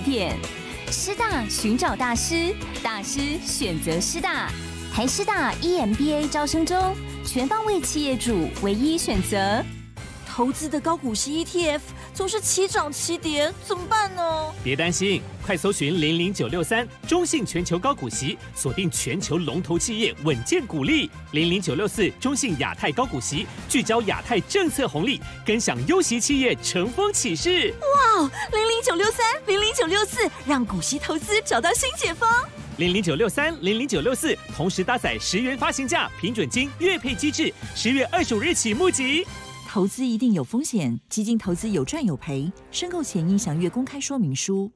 点师大寻找大师，大师选择师大，台师大 EMBA 招生中，全方位企业主唯一选择。投资的高股息 ETF 总是齐涨齐跌，怎么办呢？别担心，快搜寻零零九六三中信全球高股息，锁定全球龙头企业稳健股利；零零九六四中信亚太高股息，聚焦亚太政策红利，跟享优息企业乘风起势。哇，零零九六三、零零九六四，让股息投资找到新解封。零零九六三、零零九六四，同时搭载十元发行价、平准金、月配机制，十月二十五日起募集。投资一定有风险，基金投资有赚有赔，申购前应详阅公开说明书。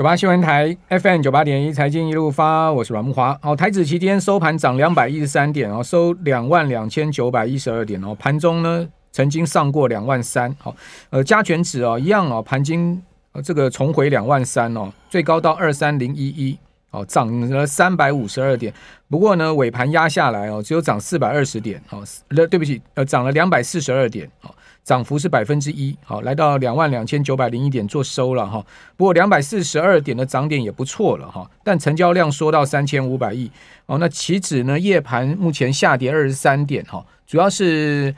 九八新闻台 FM 九八点一，财经一路发，我是阮木华。好，台指期间天收盘涨两百一十三点，哦，收两万两千九百一十二点哦。盘中呢，曾经上过两万三。好，呃，加权指哦一样哦，盘金这个重回两万三哦，最高到二三零一一，哦，涨了三百五十二点。不过呢，尾盘压下来哦，只有涨四百二十点哦，对不起，呃，涨了两百四十二点哦。涨幅是百分之一，好，来到两万两千九百零一点做收了哈。不过两百四十二点的涨点也不错了哈。但成交量缩到三千五百亿哦。那期指呢？夜盘目前下跌二十三点哈，主要是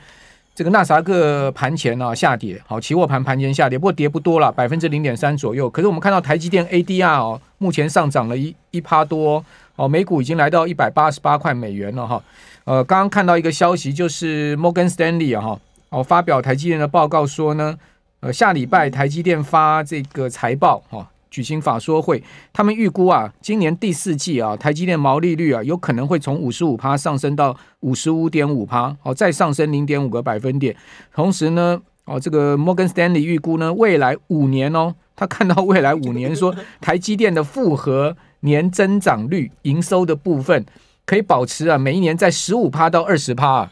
这个纳萨克盘前啊下跌，好，期货盘盘前下跌，不过跌不多了，百分之零点三左右。可是我们看到台积电 ADR 哦，目前上涨了一一趴多哦，美股已经来到一百八十八块美元了哈。呃，刚刚看到一个消息，就是摩根士丹利哈。哦，发表台积电的报告说呢，呃，下礼拜台积电发这个财报，哦，举行法说会，他们预估啊，今年第四季啊，台积电毛利率啊，有可能会从五十五趴上升到五十五点五趴，哦，再上升零点五个百分点。同时呢，哦，这个摩根斯丹利预估呢，未来五年哦，他看到未来五年说 台积电的复合年增长率营收的部分可以保持啊，每一年在十五趴到二十啊、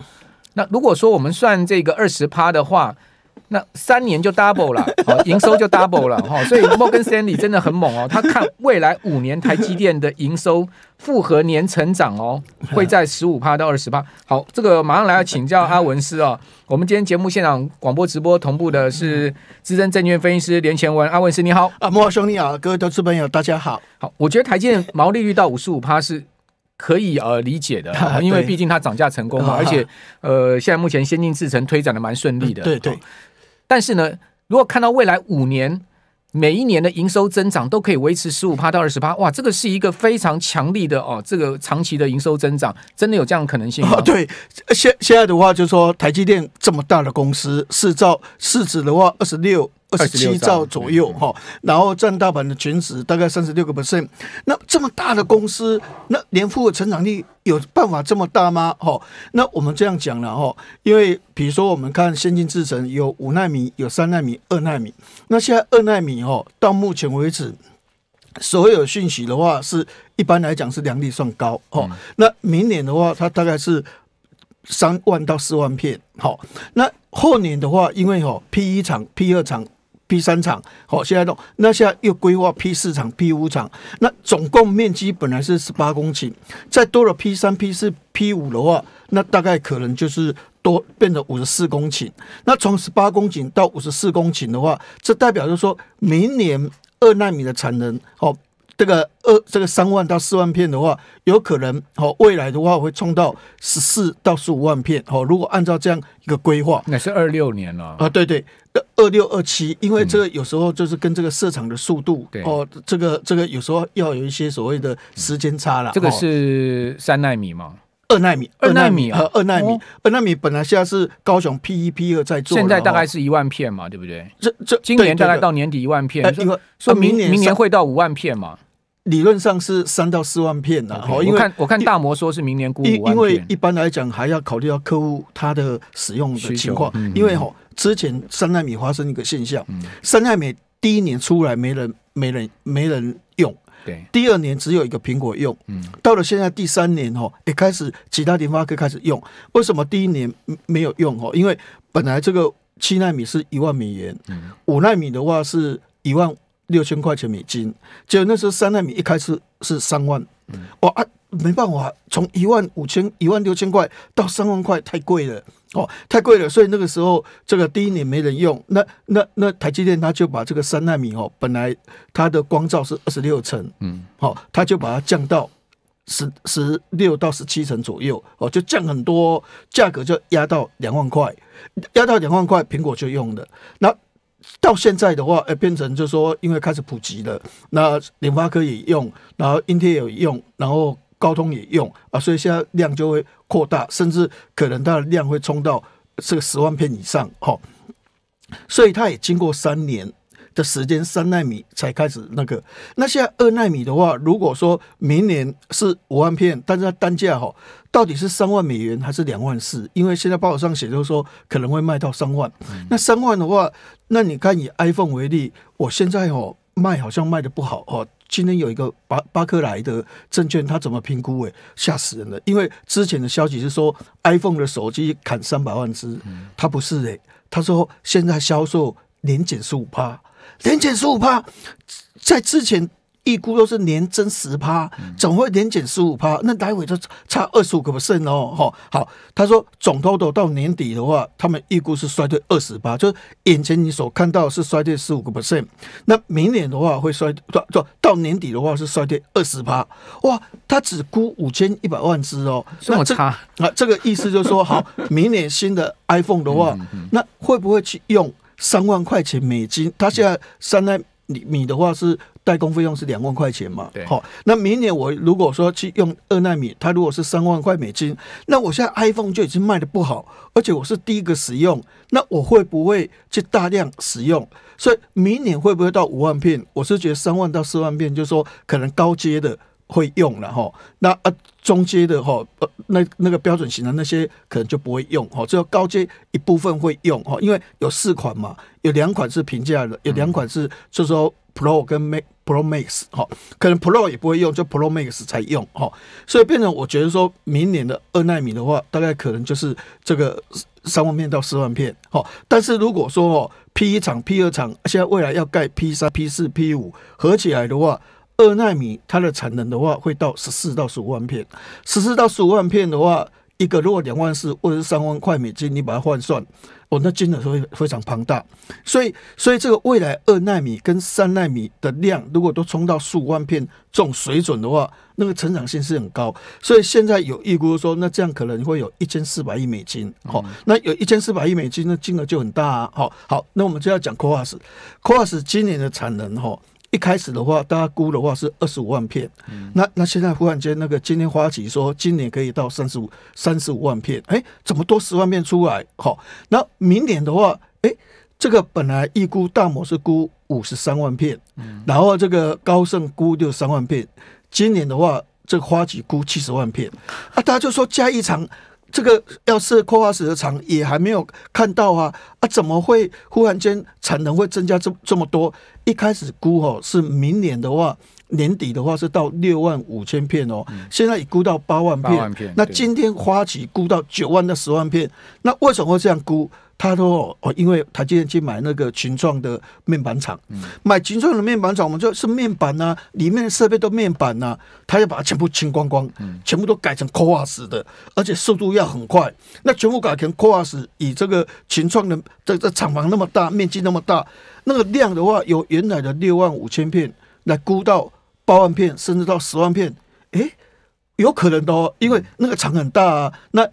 那如果说我们算这个二十趴的话，那三年就 double 了，哦，营收就 double 了哈，所以摩根士丹 y 真的很猛哦，他看未来五年台积电的营收复合年成长哦，会在十五趴到二十趴。好，这个马上来要请教阿文斯哦。我们今天节目现场广播直播同步的是资深证券分析师连前文阿文斯，你好啊，摩兄弟好，各位投资朋友大家好，好，我觉得台积电毛利率到五十五趴是。可以呃理解的，因为毕竟它涨价成功，嘛，而且呃现在目前先进制程推展的蛮顺利的。对对。但是呢，如果看到未来五年每一年的营收增长都可以维持十五趴到二十趴，哇，这个是一个非常强力的哦，这个长期的营收增长真的有这样的可能性啊？对。现现在的话，就是说台积电这么大的公司，市造市值的话，二十六。二十七兆左右哈，然后占大盘的全值大概三十六个 percent。那这么大的公司，那年复合成长率有办法这么大吗？哈，那我们这样讲了哈，因为比如说我们看先进制程有五纳米、有三纳米、二纳米。那现在二纳米哦，到目前为止，所有讯息的话是一般来讲是两力算高哦。那明年的话，它大概是三万到四万片。好，那后年的话，因为哦 P 一厂、P 二厂。P 三厂，好，现在弄。那现在又规划 P 四厂、P 五厂，那总共面积本来是十八公顷，再多了 P 三、P 四、P 五的话，那大概可能就是多，变成五十四公顷。那从十八公顷到五十四公顷的话，这代表就是说，明年二纳米的产能，好。这个二这个三万到四万片的话，有可能哦，未来的话会冲到十四到十五万片哦。如果按照这样一个规划，那是二六年了啊，对对，二六二七，因为这个有时候就是跟这个市场的速度哦，这个这个有时候要有一些所谓的时间差了。这个是三纳米吗？二纳米，二纳米和二纳米，二纳米本来现在是高雄 P 一 P 二在做，现在大概是一万片嘛，对不对？这这今年大概到年底一万片，说明年明年会到五万片嘛？理论上是三到四万片呐，好，因为我看我看大摩说是明年估五万因为一般来讲还要考虑到客户他的使用的情况，因为哈之前三纳米发生一个现象，三纳米第一年出来没人没人没人用。对，第二年只有一个苹果用，嗯，到了现在第三年哦，也开始其他地方开始用。为什么第一年没有用哦？因为本来这个七纳米是一万美元，五纳米的话是一万六千块钱美金，就那时候三纳米一开始是三万，哇。没办法，从一万五千、一万六千块到三万块太贵了，哦，太贵了，所以那个时候这个第一年没人用。那那那台积电他就把这个三纳米哦，本来它的光照是二十六层，嗯，好，他就把它降到十十六到十七层左右，哦，就降很多，价格就压到两万块，压到两万块，苹果就用了。那到现在的话，呃，变成就说因为开始普及了，那联发科也用，然后英天也用，然后。高通也用啊，所以现在量就会扩大，甚至可能它的量会冲到这个十万片以上，哈。所以它也经过三年的时间，三纳米才开始那个。那现在二纳米的话，如果说明年是五万片，但是它单价哈，到底是三万美元还是两万四？因为现在报纸上写就是说可能会卖到三万。那三万的话，那你看以 iPhone 为例，我现在哦。卖好像卖的不好哦，今天有一个巴巴克莱的证券，他怎么评估？哎，吓死人了！因为之前的消息是说 iPhone 的手机砍三百万只，他不是哎，他说现在销售年减十五%，趴，年减十五%，趴，在之前。预估都是年增十趴，总会年减十五趴？那待会就差二十五个 percent 哦。好，他说总 total 到年底的话，他们预估是衰退二十八，就是眼前你所看到是衰退十五个 percent。那明年的话会衰，到不，到年底的话是衰退二十八。哇，他只估五千一百万只哦。那差那这个意思就是说，好，明年新的 iPhone 的话，那会不会去用三万块钱美金？他现在三万。米的话是代工费用是两万块钱嘛？好，那明年我如果说去用二纳米，它如果是三万块美金，那我现在 iPhone 就已经卖的不好，而且我是第一个使用，那我会不会去大量使用？所以明年会不会到五万片？我是觉得三万到四万片，就是说可能高阶的。会用了哈，那啊中阶的哈呃那那个标准型的那些可能就不会用哈，只有高阶一部分会用哈，因为有四款嘛，有两款是平价的，有两款是就是说 Pro 跟 m a x Pro Max 哈，可能 Pro 也不会用，就 Pro Max 才用哈，所以变成我觉得说明年的二纳米的话，大概可能就是这个三万片到四万片哈，但是如果说哦 P 一厂 P 二厂现在未来要盖 P 三 P 四 P 五合起来的话。二纳米它的产能的话，会到十四到十五万片。十四到十五万片的话，一个如果两万四或者是三万块美金，你把它换算，哦，那金额会非常庞大。所以，所以这个未来二纳米跟三纳米的量，如果都冲到十五万片这种水准的话，那个成长性是很高。所以现在有预估说，那这样可能会有一千四百亿美金。好，那有一千四百亿美金，那金额就很大啊。好好，那我们就要讲 c o s c o s 今年的产能，哈。一开始的话，大家估的话是二十五万片，那那现在忽然间那个今天花旗说今年可以到三十五三十五万片，哎，怎么多十万片出来？好，那明年的话，哎，这个本来预估大摩是估五十三万片，然后这个高盛估六十三万片，今年的话，这个花旗估七十万片，啊，大家就说加一场。这个要是扩花式的厂也还没有看到啊，啊，怎么会忽然间产能会增加这这么多？一开始估哦，是明年的话。年底的话是到六万五千片哦，现在已估到八万片。那今天花旗估到九万到十万片，那为什么会这样估？他说哦，因为他今天去买那个群创的面板厂，买群创的面板厂，我们就是面板呐，里面的设备都面板呐，他要把它全部清光光，全部都改成 o 瓦 s 的，而且速度要很快。那全部改成 o 瓦 s 以这个群创的这这厂房那么大面积那么大那个量的话，由原来的六万五千片来估到。八万片，甚至到十万片，诶，有可能的哦，因为那个厂很大啊。那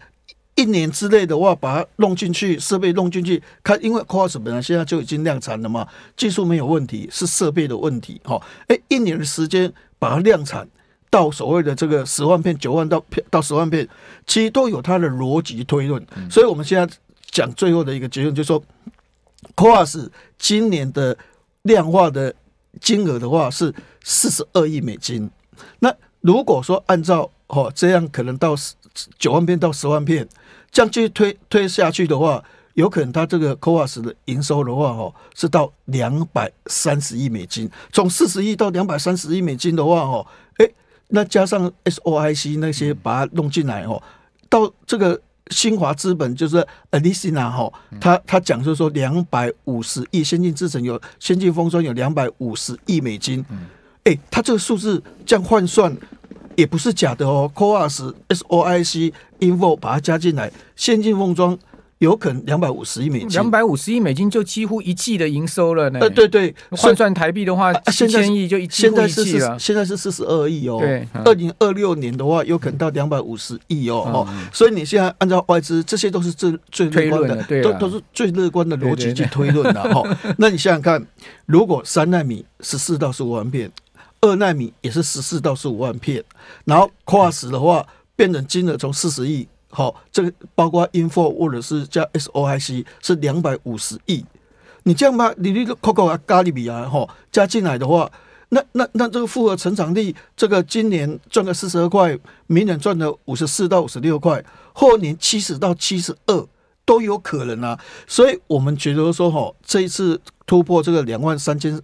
一年之内的话，把它弄进去，设备弄进去，看，因为 c o s 本来现在就已经量产了嘛，技术没有问题，是设备的问题。哦，诶，一年的时间把它量产到所谓的这个十万片、九万到片到十万片，其实都有它的逻辑推论。所以，我们现在讲最后的一个结论，就说 c o s 今年的量化的。金额的话是四十二亿美金，那如果说按照哦这样可能到九万片到十万片，这样继续推推下去的话，有可能它这个 o a s 的营收的话哦是到两百三十亿美金，从四十亿到两百三十亿美金的话哦，哎，那加上 S O I C 那些把它弄进来哦，到这个。新华资本就是 Alisa c 哈，他他讲就是说两百五十亿先进制程有先进封装有两百五十亿美金，哎，他这个数字这样换算也不是假的哦，Coars Soic Info 把它加进来先进封装。有可能两百五十亿美金，两百五十亿美金就几乎一季的营收了呢。呃，对对，换算台币的话，七千亿就现在是四十二亿哦。对，二零二六年的话，有可能到两百五十亿哦。哦，所以你现在按照外资，这些都是最最乐观的，都都是最乐观的逻辑去推论的 哈。那你想想看，如果三纳米十四到十五万片，二纳米也是十四到十五万片，然后跨时的话，变成金额从四十亿。好，这个包括 Info 或者是加 Soic 是两百五十亿。你这样吧，你那个 c o c o 啊、咖喱比亚哈加进来的话，那那那这个复合成长率，这个今年赚个四十二块，明年赚的五十四到五十六块，后年七十到七十二都有可能啊。所以我们觉得说，哈，这一次突破这个两万三千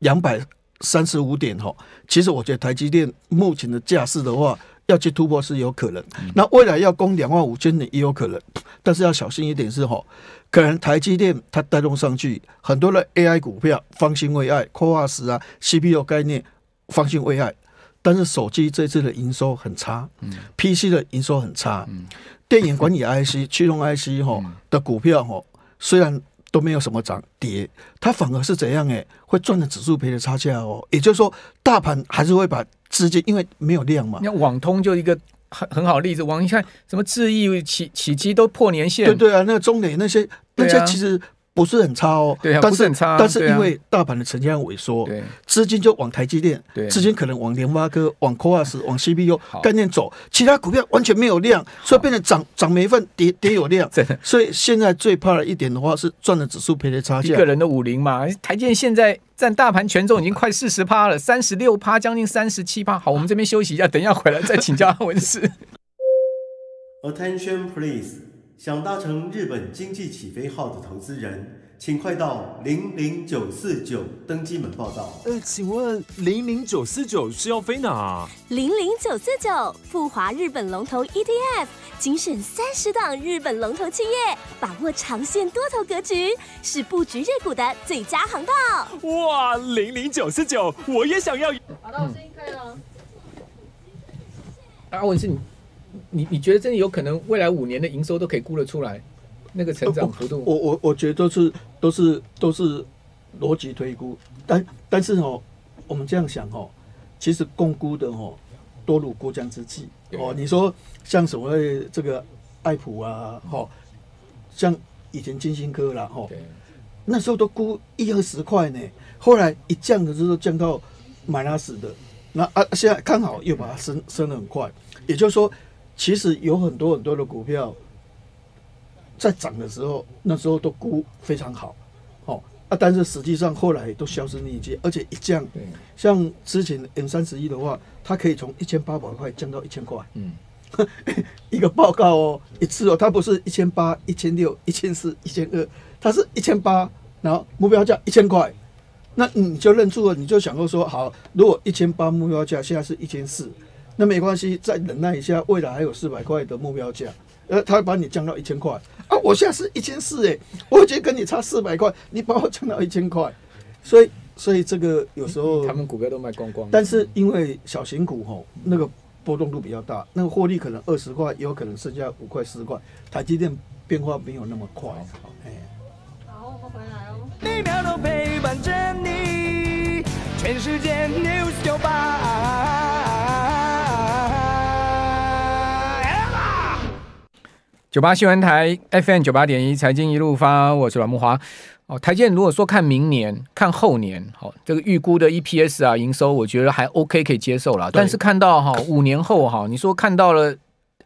两百三十五点，哈，其实我觉得台积电目前的架势的话。要去突破是有可能，那未来要攻两万五千点也有可能，但是要小心一点是吼，可能台积电它带动上去，很多的 AI 股票方兴未艾，矿石啊 CPU 概念方兴未艾，但是手机这次的营收很差，嗯，PC 的营收很差，嗯，电影管理 IC、驱动 IC 哈的股票哈，虽然都没有什么涨跌，它反而是怎样哎，会赚了指数赔的差价哦，也就是说大盘还是会把。直接因为没有量嘛，那网通就一个很很好例子，网你看什么智易起起机都破年限。对对啊，那个中磊那些那些其实。不是很差哦，但是很差、但是因为大盘的成交量萎缩，资金就往台积电，资金可能往联发科、往 c o a s 往 CPU 概念走，其他股票完全没有量，所以变成涨涨没份，跌跌有量。所以现在最怕的一点的话是赚了指数赔的差价。个人的五零嘛，台积电现在占大盘权重已经快四十趴了，三十六趴，将近三十七趴。好，我们这边休息一下，等一下回来再请教阿文师。Attention, please. 想搭乘日本经济起飞号的投资人，请快到零零九四九登机门报道。呃，请问零零九四九是要飞哪？零零九四九富华日本龙头 ETF，精选三十档日本龙头企业，把握长线多头格局，是布局日股的最佳航道。哇，零零九四九，我也想要。好的，声音可以吗？啊，我是你。你你觉得真的有可能未来五年的营收都可以估得出来？那个成长幅度？我我我觉得都是都是都是逻辑推估，但但是哦，我们这样想哦，其实共估的哦，多如过江之鲫哦。你说像所谓这个爱普啊，哈，像以前金星科啦，哈，那时候都估一二十块呢，后来一降的时候降到买拉屎的，那啊现在刚好又把它升升的很快，也就是说。其实有很多很多的股票，在涨的时候，那时候都估非常好，哦，啊，但是实际上后来都销声匿迹，而且一降，像之前 M 三十一的话，它可以从一千八百块降到一千块，嗯，一个报告哦，一次哦，它不是一千八、一千六、一千四、一千二，它是一千八，然后目标价一千块，那你就认住了，你就想过说，好，如果一千八目标价，现在是一千四。那没关系，再忍耐一下，未来还有四百块的目标价。呃，他把你降到一千块啊，我现在是一千四哎，我觉得跟你差四百块，你把我降到一千块，所以所以这个有时候他们股票都卖光光。但是因为小型股吼，那个波动度比较大，那个获利可能二十块，有可能剩下五块、十块。台积电变化没有那么快。好，我们回来哦。九八新闻台 FM 九八点一，财经一路发，我是阮木华。哦，台建，如果说看明年、看后年，好，这个预估的 EPS 啊、营收，我觉得还 OK，可以接受了。但是看到哈，五年后哈，你说看到了。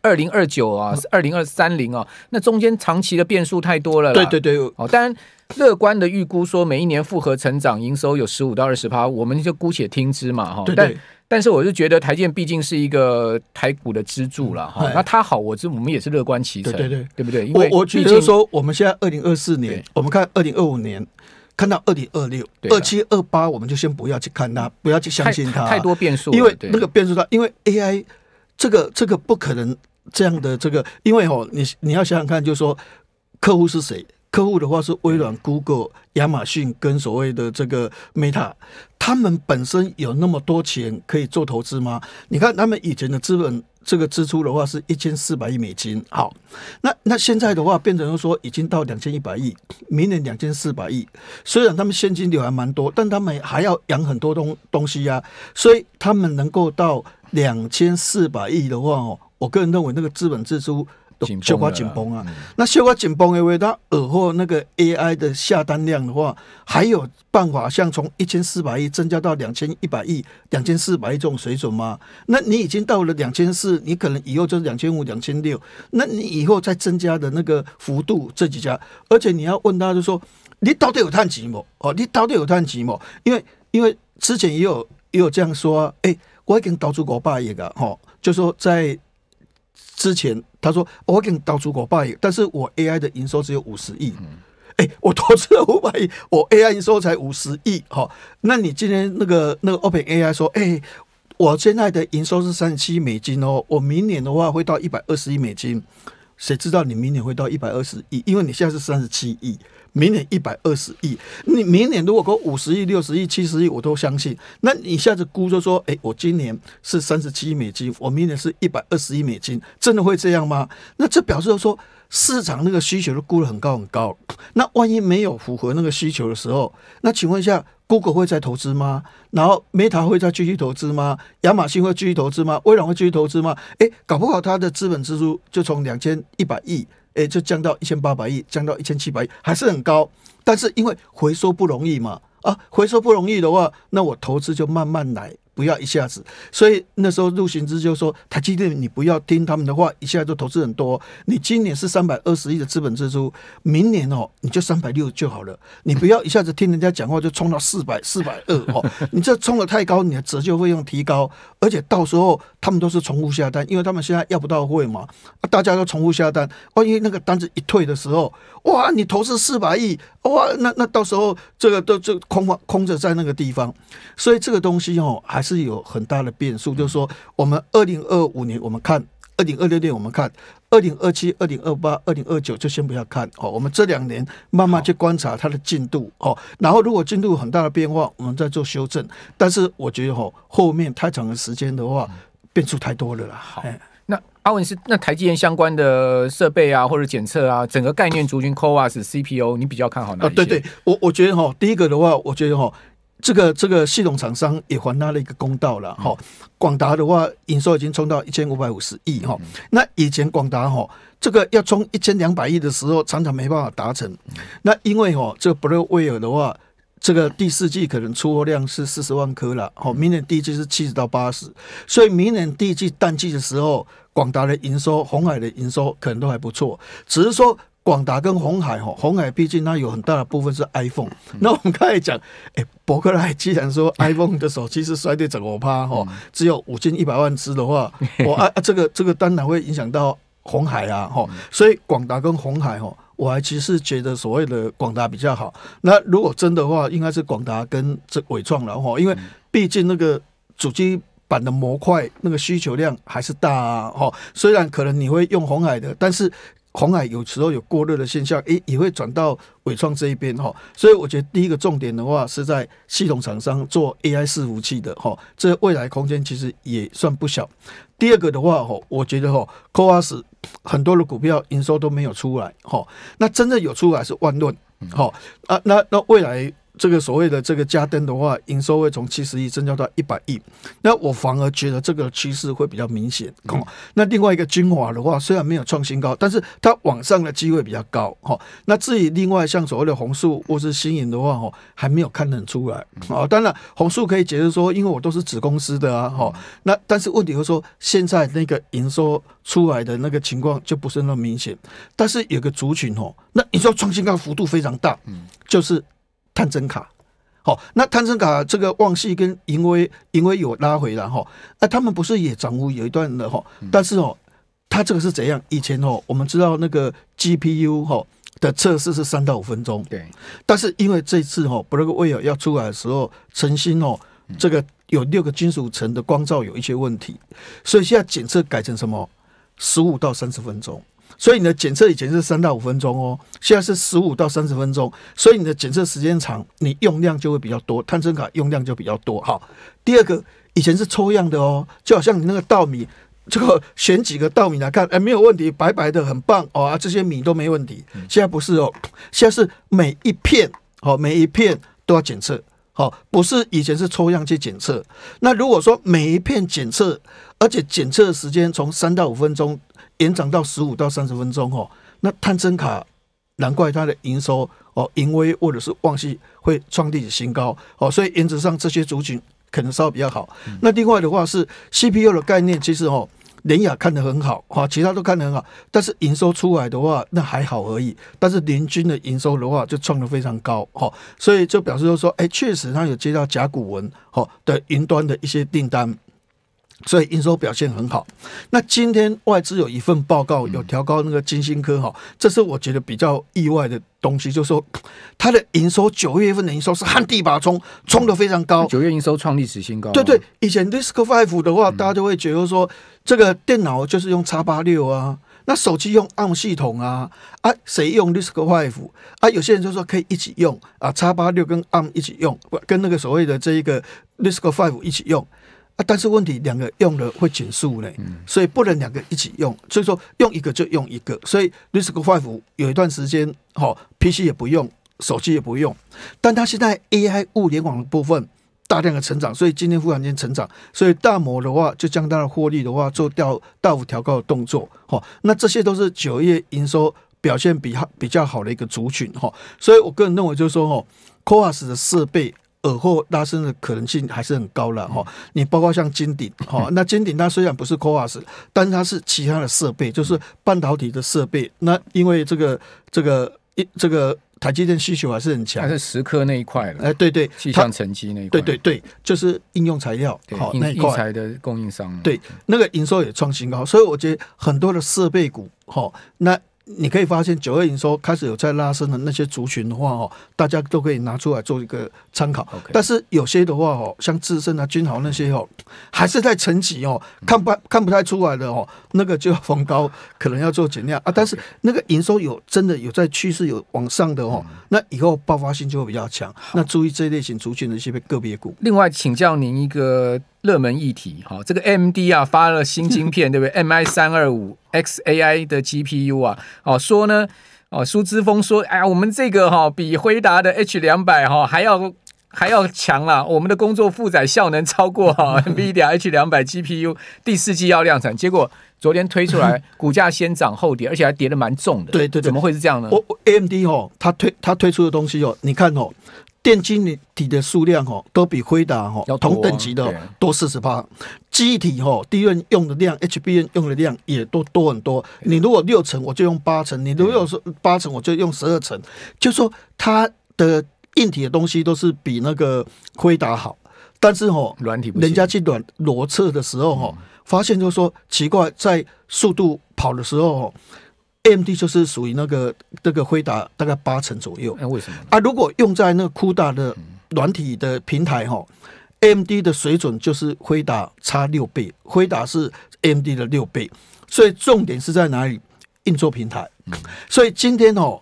二零二九啊，是二零二三零啊，那中间长期的变数太多了。对对对，哦，当然乐观的预估说每一年复合成长营收有十五到二十趴，我们就姑且听之嘛哈。对对。但但是我是觉得台建毕竟是一个台股的支柱了哈，那它好，我这我们也是乐观其成。对对对，对不对？我我觉得说我们现在二零二四年，我们看二零二五年，看到二零二六、二七、二八，我们就先不要去看它，不要去相信它，太多变数。因为那个变数它，因为 AI 这个这个不可能。这样的这个，因为哦，你你要想想看，就是说客户是谁？客户的话是微软、Google、亚马逊跟所谓的这个 Meta，他们本身有那么多钱可以做投资吗？你看他们以前的资本这个支出的话是一千四百亿美金，好，那那现在的话变成说已经到两千一百亿，明年两千四百亿。虽然他们现金流还蛮多，但他们还要养很多东东西呀，所以他们能够到两千四百亿的话哦。我个人认为，那个资本支出，血管紧绷啊，那血管紧绷，的为他尔后那个 AI 的下单量的话，还有办法像从一千四百亿增加到两千一百亿、两千四百亿这种水准吗？那你已经到了两千四，你可能以后就是两千五、两千六，那你以后再增加的那个幅度，这几家，而且你要问他就说，你到底有探几毛？哦，你到底有探几毛？因为因为之前也有也有这样说，哎，我已经岛主哥爸一个，哦，就说在。之前他说我给你到出口百但是我 AI 的营收只有五十亿，哎，我投资了五百亿，我 AI 营收才五十亿，好，那你今天那个那个 Open AI 说，哎，我现在的营收是三十七美金哦，我明年的话会到一百二十亿美金，谁知道你明年会到一百二十亿，因为你现在是三十七亿。明年一百二十亿，你明年如果估五十亿、六十亿、七十亿，我都相信。那你一下子估就说，哎，我今年是三十七亿美金，我明年是一百二十亿美金，真的会这样吗？那这表示说市场那个需求都估得很高很高。那万一没有符合那个需求的时候，那请问一下，Google 会再投资吗？然后 Meta 会再继续投资吗？亚马逊会继续投资吗？微软会继续投资吗？哎，搞不好它的资本支出就从两千一百亿。也就降到一千八百亿，降到一千七百亿，还是很高。但是因为回收不容易嘛，啊，回收不容易的话，那我投资就慢慢来。不要一下子，所以那时候陆行之就说：“台积电，你不要听他们的话，一下就投资很多。你今年是三百二十亿的资本支出，明年哦，你就三百六就好了。你不要一下子听人家讲话就冲到四百、四百二哦。你这冲的太高，你的折旧费用提高，而且到时候他们都是重复下单，因为他们现在要不到货嘛，大家都重复下单。万一那个单子一退的时候，哇，你投资四百亿，哇，那那到时候这个都这空空着在那个地方，所以这个东西哦还。”还是有很大的变数，就是说，我们二零二五年，我们看二零二六年，我们看二零二七、二零二八、二零二九，就先不要看哦。我们这两年慢慢去观察它的进度哦。然后，如果进度有很大的变化，我们再做修正。但是，我觉得哈，后面太长的时间的话，变数太多了。好，那阿文是那台积电相关的设备啊，或者检测啊，整个概念族群，cos，cpu，你比较看好哪？对对，我我觉得哈，第一个的话，我觉得哈。这个这个系统厂商也还他了一个公道了哈。广达的话，营收已经冲到一千五百五十亿哈。那以前广达哈，这个要冲一千两百亿的时候，常常没办法达成。那因为哈，这个 b r u a w e l e 的话，这个第四季可能出货量是四十万颗了。好，明年第一季是七十到八十，所以明年第一季淡季的时候，广达的营收、红海的营收可能都还不错，只是说。广达跟红海哈，红海毕竟它有很大的部分是 iPhone。那我们刚才讲，哎，博格莱既然说 iPhone 的手机是衰掉整个趴哈，只有五千一百万只的话，我啊，这个这个当然会影响到红海啊哈。所以广达跟红海哈，我还其实觉得所谓的广达比较好。那如果真的话，应该是广达跟这伟创了哈，因为毕竟那个主机板的模块那个需求量还是大啊哈。虽然可能你会用红海的，但是。红海有时候有过热的现象，诶，也会转到伟创这一边哈。所以我觉得第一个重点的话是在系统厂商做 AI 伺服器的哈，这未来空间其实也算不小。第二个的话哈，我觉得哈，o a s 很多的股票营收都没有出来哈，那真正有出来是万润。好啊，那那未来。这个所谓的这个加灯的话，营收会从七十亿增加到一百亿。那我反而觉得这个趋势会比较明显。哦，那另外一个精华的话，虽然没有创新高，但是它往上的机会比较高。哈，那至于另外像所谓的红树或是新颖的话，哦，还没有看很出来。哦，当然红树可以解释说，因为我都是子公司的啊。哈，那但是问题是说现在那个营收出来的那个情况就不是那么明显。但是有个族群哦，那你说创新高幅度非常大，嗯，就是。探针卡，好，那探针卡这个旺系跟盈威盈威有拉回来哈，啊，他们不是也涨幅有一段的哈，但是哦，它这个是怎样？以前哦，我们知道那个 GPU 哈的测试是三到五分钟，对，但是因为这次哦，Blackwell 要出来的时候，诚心哦，这个有六个金属层的光照有一些问题，所以现在检测改成什么十五到三十分钟。所以你的检测以前是三到五分钟哦，现在是十五到三十分钟。所以你的检测时间长，你用量就会比较多，探针卡用量就比较多。好，第二个以前是抽样的哦，就好像你那个稻米，这个选几个稻米来看，哎，没有问题，白白的，很棒哦，啊，这些米都没问题。现在不是哦，现在是每一片好，每一片都要检测。好，不是以前是抽样去检测。那如果说每一片检测，而且检测时间从三到五分钟。延长到十五到三十分钟哦，那探针卡难怪它的营收哦盈威或者是旺系会创历史新高哦，所以原则上这些族群可能稍微比较好。那另外的话是 CPU 的概念，其实哦联雅看的很好哈，其他都看的很好，但是营收出来的话那还好而已，但是联军的营收的话就创的非常高哦，所以就表示说，哎，确实它有接到甲骨文哦的云端的一些订单。所以营收表现很好。那今天外资有一份报告有调高那个金星科哈，这是我觉得比较意外的东西，就是说 它的营收九月份的营收是旱地拔冲，冲得非常高。九月营收创历史新高。对对，以前 d i s k Five 的话，大家就会觉得说这个电脑就是用叉八六啊，那手机用 Arm 系统啊，啊谁用 d i s k Five 啊？有些人就说可以一起用啊，叉八六跟 Arm 一起用，不跟那个所谓的这一个 d i s k Five 一起用。但是问题，两个用了会减速嘞，所以不能两个一起用。所以说，用一个就用一个。所以 r i s k Five 有一段时间，哈，PC 也不用，手机也不用。但它现在 AI 物联网的部分大量的成长，所以今天忽然间成长，所以大摩的话就将它的获利的话做掉大幅调高的动作，哈。那这些都是酒业营收表现比较比较好的一个族群，哈。所以我个人认为就是说，哦 c o a s 的设备。耳后拉伸的可能性还是很高了哈，你包括像金鼎哈，那金鼎它虽然不是科华斯，但它是其他的设备，就是半导体的设备。那因为这个这个一这个台积电需求还是很强，还是时科那一块了。哎，对对，气象沉积那一块，对对对，就是应用材料好那一块的供应商。对，那个营收也创新高，所以我觉得很多的设备股哈那。你可以发现九二营收开始有在拉升的那些族群的话哦，大家都可以拿出来做一个参考。但是有些的话哦，像自身啊、军豪那些哦，还是在沉寂哦，看不看不太出来的哦，那个就要逢高可能要做减量啊。但是那个营收有真的有在趋势有往上的哦，那以后爆发性就会比较强。那注意这类型族群的一些个别股。另外，请教您一个。热门议题，哈，这个 M D 啊发了新晶片，对不对？M I 三二五 X A I 的 G P U 啊，哦，说呢，哦，苏之峰说，哎呀，我们这个哈比辉达的 H 两百哈还要。还要强啦，我们的工作负载效能超过哈，VIA H 两百 GPU 第四季要量产，结果昨天推出来，股价先涨后跌，而且还跌的蛮重的。对对，怎么会是这样呢？我 AMD 哦，它推它推出的东西哦，你看哦，电机你体的数量哦，都比辉达哈要同等级的多四十八，机体哈第一用的量，HB n 用的量也都多很多。你如果六层我就用八层，你如果说八层我就用十二层，就说它的。硬体的东西都是比那个灰达好，但是吼，软体人家去软罗测的时候，哈，发现就是说奇怪，在速度跑的时候，MD 就是属于那个这个灰达大概八成左右。为什么啊？如果用在那个酷大的软体的平台，哈，MD 的水准就是灰达差六倍，灰达是 MD 的六倍。所以重点是在哪里？硬座平台。嗯，所以今天哦。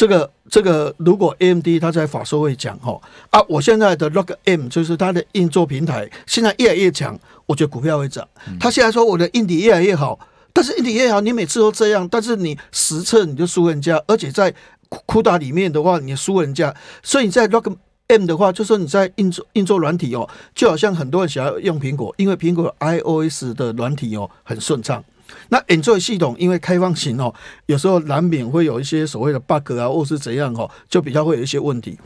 这个这个，如果 AMD 他在法说会讲哈啊，我现在的 Rock M 就是它的硬座平台，现在越来越强，我觉得股票会涨。他现在说我的硬底越来越好，但是硬底越好，你每次都这样，但是你实测你就输人家，而且在库打里面的话你输人家，所以你在 Rock M 的话，就说你在硬座硬座软体哦，就好像很多人想要用苹果，因为苹果 iOS 的软体哦很顺畅。那 Android 系统因为开放型哦，有时候难免会有一些所谓的 bug 啊，或是怎样哦，就比较会有一些问题。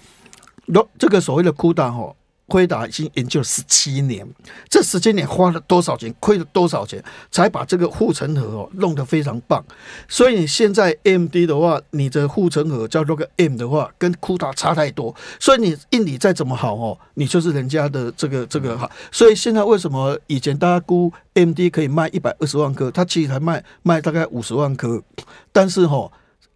如这个所谓的 CUDA 哦。辉达已经研究了十七年，这十七年花了多少钱，亏了多少钱，才把这个护城河哦弄得非常棒。所以现在 M D 的话，你的护城河叫做个 M 的话，跟酷 a 差太多。所以你印尼再怎么好哦，你就是人家的这个这个哈。所以现在为什么以前大家估 M D 可以卖一百二十万颗，它其实才卖卖大概五十万颗，但是哈。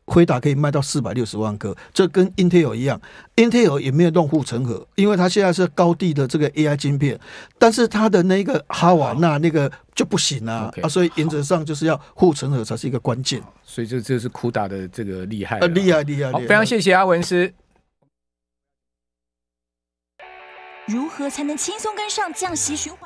酷达可以卖到四百六十万个，这跟英特尔一样，英特尔也没有弄护城河，因为它现在是高地的这个 AI 晶片，但是它的那个哈瓦那那个就不行了啊，所以原则上就是要护城河才是一个关键。所以这这是酷达的这个厉害，厉害厉害。好，非常谢谢阿文斯。如何才能轻松跟上降息循环？